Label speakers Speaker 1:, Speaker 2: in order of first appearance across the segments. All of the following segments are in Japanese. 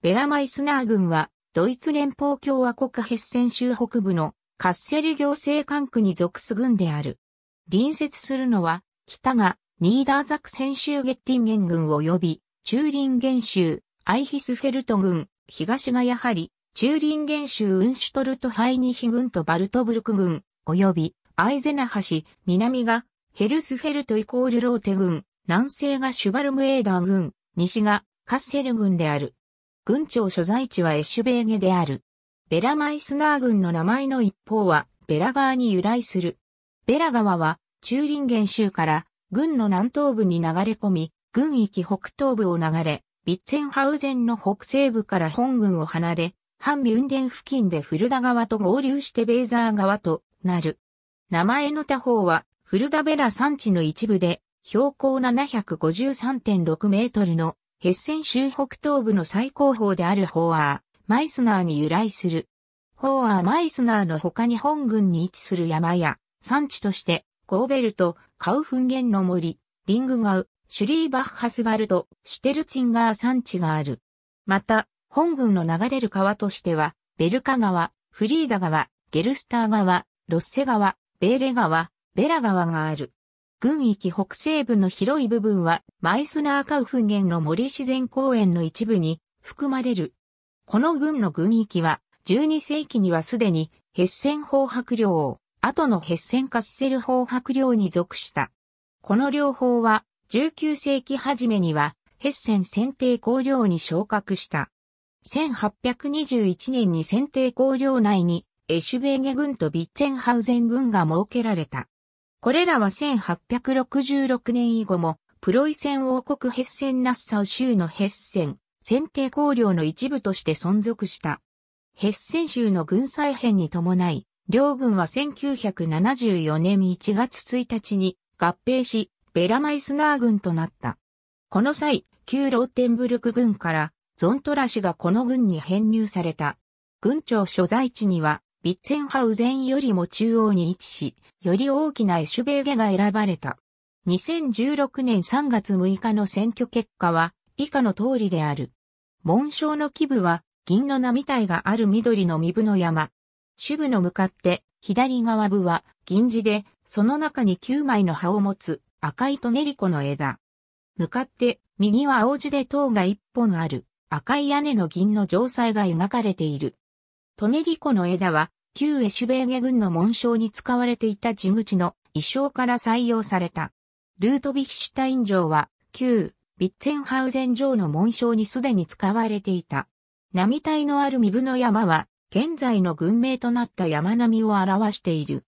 Speaker 1: ベラマイスナー軍は、ドイツ連邦共和国ヘッセン州北部のカッセル行政管区に属す軍である。隣接するのは、北がニーダーザクセン州ゲッティンゲン軍及び、チューリンゲン州、アイヒスフェルト軍、東がやはり、チューリンゲン州ウンシュトルトハイニヒ軍とバルトブルク軍、及び、アイゼナハ市、南が、ヘルスフェルトイコールローテ軍、南西がシュバルムエーダー軍、西が、カッセル軍である。軍庁所在地はエシュベーゲである。ベラマイスナー郡の名前の一方は、ベラ川に由来する。ベラ川は、ンゲ原州から、郡の南東部に流れ込み、郡域北東部を流れ、ビッツェンハウゼンの北西部から本郡を離れ、ハンミュンデン付近でフルダ川と合流してベーザー川となる。名前の他方は、フルダベラ山地の一部で、標高753.6メートルのヘッセン州北東部の最高峰であるホーアー、マイスナーに由来する。ホーアーマイスナーの他に本郡に位置する山や、産地として、ゴーベルト、カウフンゲンの森、リングガウ、シュリーバッハスバルト、シュテルツィンガー産地がある。また、本郡の流れる川としては、ベルカ川、フリーダ川、ゲルスター川、ロッセ川、ベーレ川、ベラ川がある。軍域北西部の広い部分は、マイスナーカウフンンの森自然公園の一部に含まれる。この軍の軍域は、12世紀にはすでに、ヘッセン法白領、後のヘッセンカッセル法白領に属した。この両方は、19世紀初めには、ヘッセン選定公領に昇格した。1821年に選定公領内に、エシュベーゲ軍とビッツェンハウゼン軍が設けられた。これらは1866年以後も、プロイセン王国ヘッセン・ナッサウ州のヘッセン、選定公領の一部として存続した。ヘッセン州の軍再編に伴い、両軍は1974年1月1日に合併し、ベラマイスナー軍となった。この際、旧ローテンブルク軍からゾントラ氏がこの軍に編入された。軍庁所在地には、ビッツェンハウゼンよりも中央に位置し、より大きなエシュベーゲが選ばれた。2016年3月6日の選挙結果は以下の通りである。紋章の基部は銀のた体がある緑の身部の山。主部の向かって左側部は銀地で、その中に9枚の葉を持つ赤いトネリコの枝。向かって右は青地で塔が1本ある赤い屋根の銀の城塞が描かれている。トネリコの枝は旧エシュベーゲ軍の紋章に使われていた地口の衣装から採用された。ルートビヒシュタイン城は、旧、ビッツェンハウゼン城の紋章にすでに使われていた。並体のある身分の山は、現在の軍名となった山並みを表している。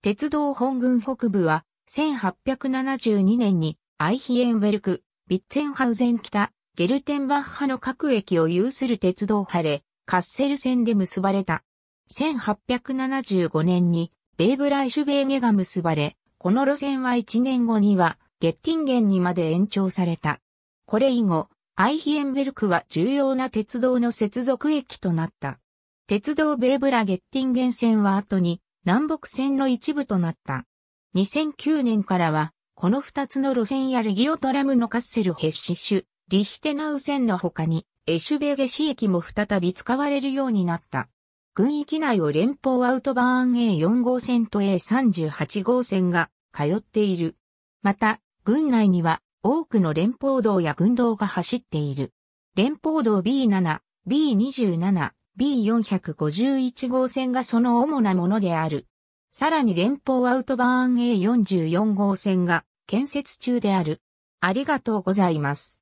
Speaker 1: 鉄道本軍北部は、1872年に、アイヒエンベルク、ビッツェンハウゼン北、ゲルテンバッハの各駅を有する鉄道派で、カッセル線で結ばれた。1875年にベーブライシュベーゲが結ばれ、この路線は1年後にはゲッティンゲンにまで延長された。これ以後、アイヒエンベルクは重要な鉄道の接続駅となった。鉄道ベーブラゲッティンゲン線は後に南北線の一部となった。2009年からは、この2つの路線やレギオトラムのカッセルヘッシシュ、リヒテナウ線の他に、エシュベーゲ市駅も再び使われるようになった。軍域内を連邦アウトバーン A4 号線と A38 号線が通っている。また、軍内には多くの連邦道や軍道が走っている。連邦道 B7、B27、B451 号線がその主なものである。さらに連邦アウトバーン A44 号線が建設中である。ありがとうございます。